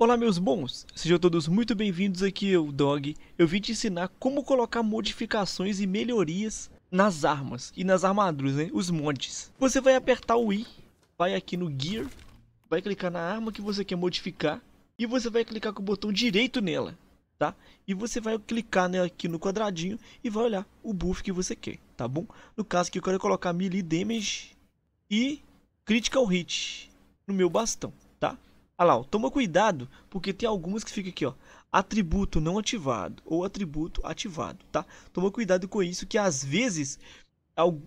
Olá meus bons, sejam todos muito bem-vindos aqui eu, Dog. Eu vim te ensinar como colocar modificações e melhorias nas armas e nas armaduras, né? os mods. Você vai apertar o I, vai aqui no Gear, vai clicar na arma que você quer modificar e você vai clicar com o botão direito nela, tá? E você vai clicar nela né, aqui no quadradinho e vai olhar o buff que você quer, tá bom? No caso que eu quero colocar melee damage e critical hit no meu bastão, tá? Ah lá, ó, toma cuidado, porque tem algumas que ficam aqui, ó. Atributo não ativado ou atributo ativado, tá? Toma cuidado com isso, que às vezes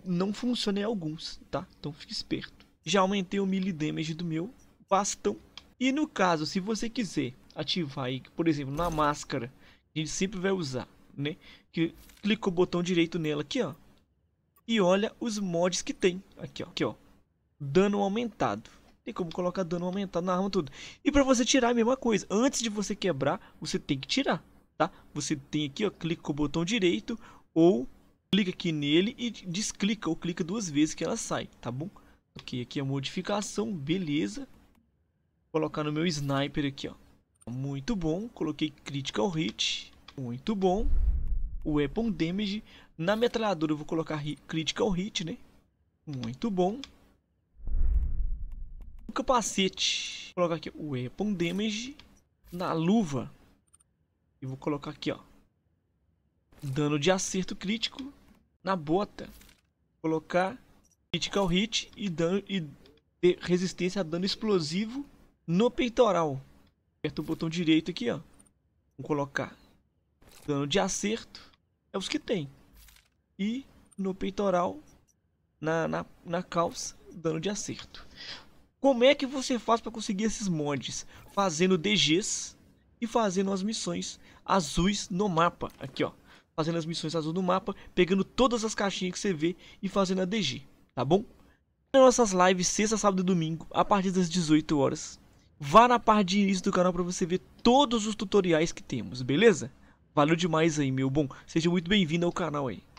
não funciona em alguns, tá? Então fique esperto. Já aumentei o melee damage do meu bastão. E no caso, se você quiser ativar aí, por exemplo, na máscara, a gente sempre vai usar, né? Que clica o botão direito nela aqui, ó. E olha os mods que tem. Aqui, ó. Aqui, ó. Dano aumentado. Tem como colocar dano aumentado na arma tudo. E pra você tirar a mesma coisa. Antes de você quebrar, você tem que tirar, tá? Você tem aqui, ó, clica com o botão direito ou clica aqui nele e desclica ou clica duas vezes que ela sai, tá bom? Ok, aqui a modificação, beleza. Vou colocar no meu sniper aqui, ó. Muito bom, coloquei critical hit, muito bom. Weapon damage, na metralhadora eu vou colocar critical hit, né? Muito bom. O capacete. Vou colocar aqui o Weapon Damage na luva. E vou colocar aqui, ó. Dano de acerto crítico na bota. Vou colocar Critical Hit e, dano, e resistência a dano explosivo no peitoral. Aperta o botão direito aqui, ó. Vou colocar dano de acerto. É os que tem. E no peitoral, na, na, na calça, dano de acerto. Como é que você faz para conseguir esses mods? Fazendo DGs e fazendo as missões azuis no mapa. Aqui, ó. Fazendo as missões azuis no mapa, pegando todas as caixinhas que você vê e fazendo a DG, tá bom? Nas nossas lives, sexta, sábado e domingo, a partir das 18 horas. Vá na parte de início do canal para você ver todos os tutoriais que temos, beleza? Valeu demais aí, meu bom. Seja muito bem-vindo ao canal aí.